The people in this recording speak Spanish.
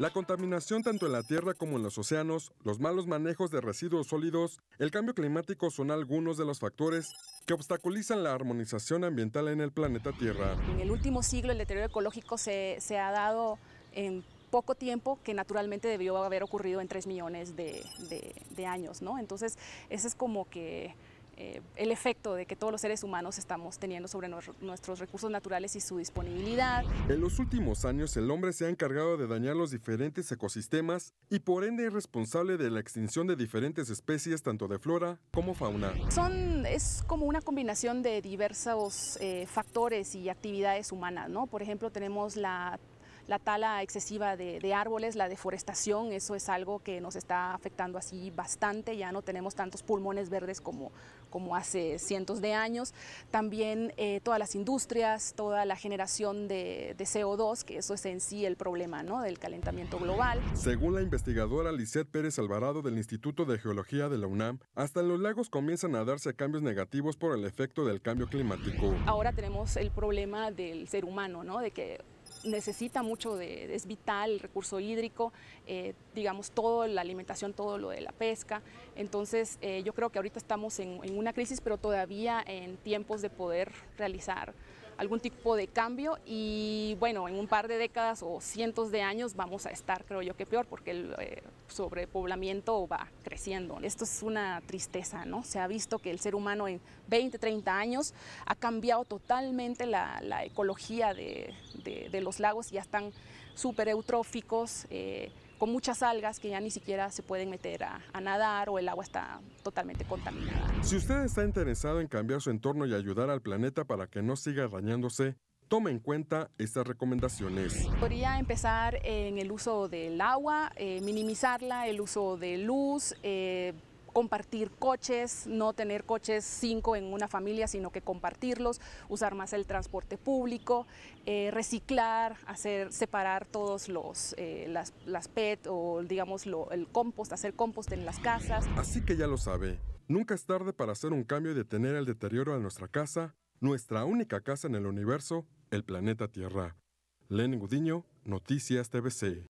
La contaminación tanto en la tierra como en los océanos, los malos manejos de residuos sólidos, el cambio climático son algunos de los factores que obstaculizan la armonización ambiental en el planeta Tierra. En el último siglo el deterioro ecológico se, ha dado en poco tiempo que naturalmente debió haber ocurrido en 3 millones de, años, ¿no? Entonces, ese es como que eh, el efecto de que todos los seres humanos estamos teniendo sobre nuestros recursos naturales y su disponibilidad. En los últimos años el hombre se ha encargado de dañar los diferentes ecosistemas y por ende es responsable de la extinción de diferentes especies tanto de flora como fauna. Son, es como una combinación de diversos eh, factores y actividades humanas, ¿no? Por ejemplo, tenemos la la tala excesiva de, árboles, la deforestación, eso es algo que nos está afectando así bastante, ya no tenemos tantos pulmones verdes como, como hace cientos de años. También eh, todas las industrias, toda la generación de, CO2, que eso es en sí el problema ¿no? del calentamiento global. Según la investigadora Lisette Pérez Alvarado del Instituto de Geología de la UNAM, hasta los lagos comienzan a darse cambios negativos por el efecto del cambio climático. Ahora tenemos el problema del ser humano, ¿no? de que necesita mucho, de, es vital el recurso hídrico, eh, digamos, toda la alimentación, todo lo de la pesca. Entonces, eh, yo creo que ahorita estamos en, en, una crisis, pero todavía en tiempos de poder realizar algún tipo de cambio y bueno, en un par de décadas o cientos de años vamos a estar, creo yo que peor, porque el eh, sobrepoblamiento va creciendo. Esto es una tristeza, ¿no? Se ha visto que el ser humano en 20, 30 años ha cambiado totalmente la, ecología de, los lagos, ya están súper eutróficos. Eh, con muchas algas que ya ni siquiera se pueden meter a, nadar o el agua está totalmente contaminada. Si usted está interesado en cambiar su entorno y ayudar al planeta para que no siga dañándose, tome en cuenta estas recomendaciones. Podría empezar en el uso del agua, eh, minimizarla, el uso de luz, eh, compartir coches, no tener coches cinco en una familia, sino que compartirlos, usar más el transporte público, eh, reciclar, hacer separar todos los eh, las, PET o digamos el compost, hacer compost en las casas. Así que ya lo sabe, nunca es tarde para hacer un cambio y detener el deterioro de nuestra casa, nuestra única casa en el universo, el planeta Tierra. Lenin Gudiño, Noticias TVC.